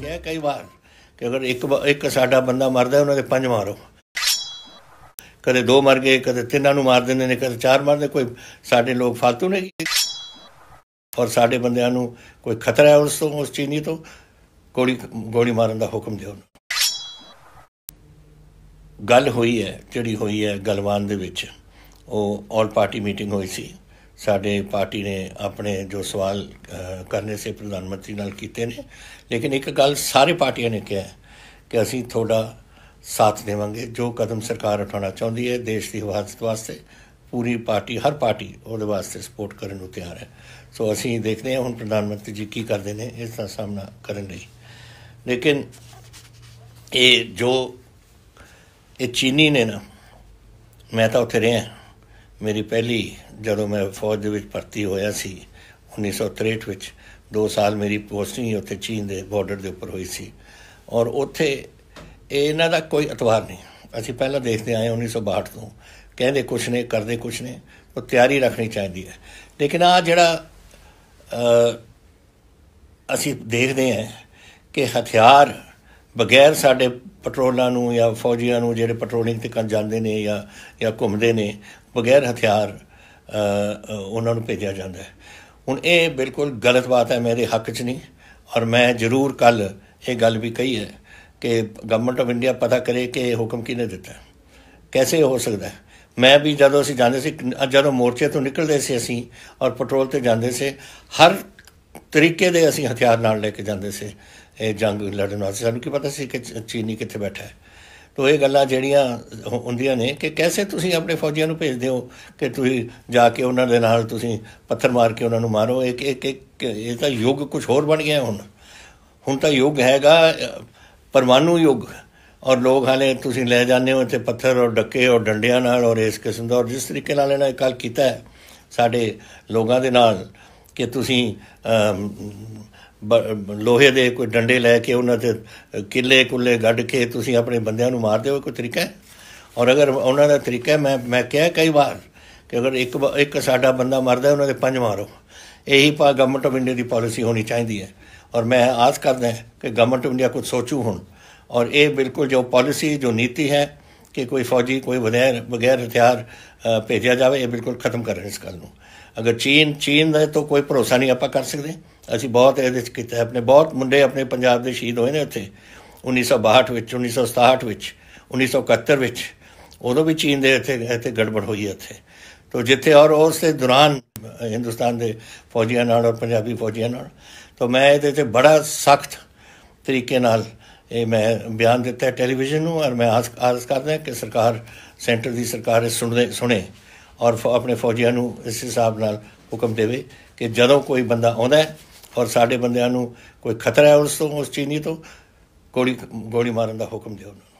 ਕਿਹਾ ਕਈ ਵਾਰ ਕਿ ਅਗਰ ਇੱਕ ਇੱਕ ਸਾਡਾ ਬੰਦਾ ਮਰਦਾ ਉਹਨਾਂ ਦੇ ਪੰਜ ਮਾਰੋ ਕਦੇ ਦੋ ਮਰ ਗਏ ਕਦੇ ਤਿੰਨਾਂ ਨੂੰ ਮਾਰ ਦਿੰਦੇ ਨੇ ਕਦੇ ਚਾਰ ਮਾਰਦੇ ਕੋਈ ਸਾਡੇ ਲੋਕ ਫालतू ਨੇ ਔਰ ਸਾਡੇ ਬੰਦਿਆਂ ਨੂੰ ਕੋਈ ਖਤਰਾ ਹੈ ਉਸ ਤੋਂ ਉਸ ਚੀਨੀ ਤੋਂ ਗੋਲੀ ਗੋਲੀ ਮਾਰਨ ਦਾ ਹੁਕਮ ਦਿਓ ਗੱਲ ਹੋਈ ਹੈ ਜਿਹੜੀ ਹੋਈ ਹੈ ਗਲਵਾਨ ਦੇ ਵਿੱਚ ਉਹ ਆਲ ਪਾਰਟੀ ਮੀਟਿੰਗ ਹੋਈ ਸੀ ਸਾਡੇ ਪਾਰਟੀ ਨੇ ਆਪਣੇ ਜੋ ਸਵਾਲ ਕਰਨੇ ਸੇ ਪ੍ਰਧਾਨ ਮੰਤਰੀ ਨਾਲ ਕੀਤੇ ਨੇ ਲੇਕਿਨ ਇੱਕ ਗੱਲ ਸਾਰੇ ਪਾਰਟੀਆਂ ਨੇ ਕਿਹਾ ਕਿ ਅਸੀਂ ਤੁਹਾਡਾ ਸਾਥ ਦੇਵਾਂਗੇ ਜੋ ਕਦਮ ਸਰਕਾਰ ਉਠਾਉਣਾ ਚਾਹੁੰਦੀ ਹੈ ਦੇਸ਼ ਦੀ ਹਿਫਾਜ਼ਤ ਵਾਸਤੇ ਪੂਰੀ ਪਾਰਟੀ ਹਰ ਪਾਰਟੀ ਉਹਦੇ ਵਾਸਤੇ ਸਪੋਰਟ ਕਰਨ ਨੂੰ ਤਿਆਰ ਹੈ ਸੋ ਅਸੀਂ ਦੇਖਦੇ ਹਾਂ ਹੁਣ ਪ੍ਰਧਾਨ ਮੰਤਰੀ ਜੀ ਕੀ ਕਰਦੇ ਨੇ ਇਸ ਦਾ ਸਾਹਮਣਾ ਕਰਨ ਲਈ ਲੇਕਿਨ ਇਹ ਜੋ ਇਹ ਚੀਨੀ ਨੇ ਨਾ ਮੈਂ ਤਾਂ ਉੱਥੇ ਰਿਹਾ ਮੇਰੀ ਪਹਿਲੀ ਜਦੋਂ ਮੈਂ ਫੌਜ ਦੇ ਵਿੱਚ ਭਰਤੀ ਹੋਇਆ ਸੀ 1963 ਵਿੱਚ 2 ਸਾਲ ਮੇਰੀ ਪੋਸਟਿੰਗ ਉੱਥੇ ਚੀਨ ਦੇ ਬਾਰਡਰ ਦੇ ਉੱਪਰ ਹੋਈ ਸੀ ਔਰ ਉੱਥੇ ਇਹਨਾਂ ਦਾ ਕੋਈ ਇਤਵਾਰ ਨਹੀਂ ਅਸੀਂ ਪਹਿਲਾਂ ਦੇਖਦੇ ਆਏ 1962 ਤੋਂ ਕਹਿੰਦੇ ਕੁਛ ਨੇ ਕਰਦੇ ਕੁਛ ਨੇ ਉਹ ਤਿਆਰੀ ਰੱਖਣੀ ਚਾਹੀਦੀ ਹੈ ਲੇਕਿਨ ਆ ਜਿਹੜਾ ਅਸੀਂ ਦੇਖਦੇ ਆਂ ਕਿ ਹਥਿਆਰ ਬਗੈਰ ਸਾਡੇ ਪੈਟਰੋਲਾਂ ਨੂੰ ਜਾਂ ਫੌਜੀਆਂ ਨੂੰ ਜਿਹੜੇ ਪੈਟਰੋਲਿੰਗ ਤੇ ਜਾਂਦੇ ਨੇ ਜਾਂ ਜਾਂ ਘੁੰਮਦੇ ਨੇ ਬਗੈਰ ਹਥਿਆਰ ਉਹਨਾਂ ਨੂੰ ਭੇਜਿਆ ਜਾਂਦਾ ਹੈ ਹੁਣ ਇਹ ਬਿਲਕੁਲ ਗਲਤ ਬਾਤ ਹੈ ਮੇਰੇ ਹੱਕ 'ਚ ਨਹੀਂ ਔਰ ਮੈਂ ਜ਼ਰੂਰ ਕੱਲ ਇਹ ਗੱਲ ਵੀ ਕਹੀ ਹੈ ਕਿ ਗਵਰਨਮੈਂਟ ਆਫ ਇੰਡੀਆ ਪਤਾ ਕਰੇ ਕਿ ਇਹ ਹੁਕਮ ਕਿਨੇ ਦਿੱਤਾ ਹੈ ਕੈਸੇ ਹੋ ਸਕਦਾ ਹੈ ਮੈਂ ਵੀ ਜਦੋਂ ਅਸੀਂ ਜਾਂਦੇ ਸੀ ਜਦੋਂ ਮੋਰਚੇ ਤੋਂ ਨਿਕਲਦੇ ਸੀ ਅਸੀਂ ਔਰ ਪੈਟਰੋਲ ਤੇ ਜਾਂਦੇ ਸੀ ਹਰ ਤਰੀਕੇ ਦੇ ਅਸੀਂ ਹਥਿਆਰ ਨਾਲ ਲੈ ਕੇ ਜਾਂਦੇ ਸੀ ਇਹ ਜੰਗ ਲੜਨ ਵਾਸਤੇ ਸਾਨੂੰ ਕੀ ਪਤਾ ਸੀ ਕਿ ਚੀਨੀ ਕਿੱਥੇ ਬੈਠਾ ਹੈ ਤੋ ਇਹ ਗੱਲਾਂ ਜਿਹੜੀਆਂ ਹੁੰਦੀਆਂ ਨੇ ਕਿ ਕੈਸੇ ਤੁਸੀਂ ਆਪਣੇ ਫੌਜੀਆਂ ਨੂੰ ਭੇਜਦੇ ਹੋ ਕਿ ਤੁਸੀਂ ਜਾ ਕੇ ਉਹਨਾਂ ਦੇ ਨਾਲ ਤੁਸੀਂ ਪੱਥਰ ਮਾਰ ਕੇ ਉਹਨਾਂ ਨੂੰ ਮਾਰੋ ਇੱਕ ਇੱਕ ਇੱਕ ਇਹ ਤਾਂ ਯੁੱਗ ਕੁਝ ਹੋਰ ਬਣ ਗਿਆ ਹੁਣ ਹੁਣ ਤਾਂ ਯੁੱਗ ਹੈਗਾ ਪਰਮਾਣੂ ਯੁੱਗ ਔਰ ਲੋਕ ਹਾਲੇ ਤੁਸੀਂ ਲੈ ਜਾਂਦੇ ਹੋ ਤੇ ਪੱਥਰ ਔਰ ਡੱਕੇ ਔਰ ਡੰਡਿਆਂ ਨਾਲ ਔਰ ਇਸ ਕਿਸਮ ਦਾ ਔਰ ਜਿਸ ਤਰੀਕੇ ਨਾਲ ਇਹਨਾਂ ਇਹ ਕੱਲ ਕੀਤਾ ਸਾਡੇ ਲੋਕਾਂ ਦੇ ਨਾਲ ਕਿ ਤੁਸੀਂ ਲੋਹੇ ਦੇ ਕੋਈ ਡੰਡੇ ਲੈ ਕੇ ਉਹਨਾਂ ਤੇ ਕਿੱਲੇ ਕੁੱਲੇ ਗੱਡ ਕੇ ਤੁਸੀਂ ਆਪਣੇ ਬੰਦਿਆਂ ਨੂੰ ਮਾਰਦੇ ਹੋ ਕੋਈ ਤਰੀਕਾ ਹੈ ਔਰ ਅਗਰ ਉਹਨਾਂ ਦਾ ਤਰੀਕਾ ਹੈ ਮੈਂ ਮੈਂ ਕਿਹਾ ਕਈ ਵਾਰ ਕਿ ਅਗਰ ਇੱਕ ਇੱਕ ਸਾਡਾ ਬੰਦਾ ਮਰਦਾ ਹੈ ਉਹਨਾਂ ਦੇ ਪੰਜ ਮਾਰੋ ਇਹੀ ਪਾ ਗਵਰਨਮੈਂਟ ਆਫ ਇੰਡੀਆ ਦੀ ਪਾਲਿਸੀ ਹੋਣੀ ਚਾਹੀਦੀ ਹੈ ਔਰ ਮੈਂ ਆਸ ਕਰਦਾ ਕਿ ਗਵਰਨਮੈਂਟ ਆਫ ਇੰਡੀਆ ਕੁਝ ਸੋਚੂ ਹੁਣ ਔਰ ਇਹ ਬਿਲਕੁਲ ਜੋ ਪਾਲਿਸੀ ਜੋ ਨੀਤੀ ਹੈ ਕਿ ਕੋਈ ਫੌਜੀ ਕੋਈ ਬਗੈਰ ਬਗੈਰ ਹਥਿਆਰ ਭੇਜਿਆ ਜਾਵੇ ਇਹ ਬਿਲਕੁਲ ਖਤਮ ਕਰਨ ਇਸ ਗੱਲ ਨੂੰ ਅਗਰ ਚੀਨ ਚੀਨ ਦਾ ਤਾਂ ਕੋਈ ਭਰੋਸਾ ਨਹੀਂ ਆਪਾਂ ਕਰ ਸਕਦੇ ਅਸੀਂ ਬਹੁਤ ਇਹਦੇ ਦੇ ਕੀਤਾ ਆਪਣੇ ਬਹੁਤ ਮੁੰਡੇ ਆਪਣੇ ਪੰਜਾਬ ਦੇ ਸ਼ਹੀਦ ਹੋਏ ਨੇ ਉੱਥੇ 1962 ਵਿੱਚ 1967 ਵਿੱਚ 1971 ਵਿੱਚ ਉਦੋਂ ਵੀ ਚੀਨ ਦੇ ਇੱਥੇ ਇੱਥੇ ਗੜਬੜ ਹੋਈ ਇੱਥੇ ਤੋ ਜਿੱਥੇ ਔਰ ਉਸ ਦੇ ਦੌਰਾਨ ਹਿੰਦੁਸਤਾਨ ਦੇ ਫੌਜੀਆਂ ਨਾਲ ਔਰ ਪੰਜਾਬੀ ਫੌਜੀਆਂ ਨਾਲ ਤੋ ਮੈਂ ਇਹਦੇ ਤੇ ਬੜਾ ਸਖਤ ਤਰੀਕੇ ਨਾਲ ਇਹ ਮੈਂ ਬਿਆਨ ਦਿੱਤਾ ਟੈਲੀਵਿਜ਼ਨ ਨੂੰ ਔਰ ਮੈਂ ਆਸ ਕਰਦਾ ਕਿ ਸਰਕਾਰ ਸੈਂਟਰ ਦੀ ਸਰਕਾਰ ਇਹ ਸੁਣੇ ਔਰ ਆਪਣੇ ਫੌਜੀਆਂ ਨੂੰ ਇਸ ਹਿਸਾਬ ਨਾਲ ਹੁਕਮ ਦੇਵੇ ਕਿ ਜਦੋਂ ਕੋਈ ਬੰਦਾ ਆਉਂਦਾ ਹੈ ਔਰ ਸਾਡੇ ਬੰਦਿਆਂ ਨੂੰ ਕੋਈ ਖਤਰਾ ਹੈ ਉਸ ਤੋਂ ਉਸ ਚੀਨੀ ਤੋਂ ਗੋਲੀ ਗੋਲੀ ਮਾਰਨ ਦਾ ਹੁਕਮ ਦਿਓ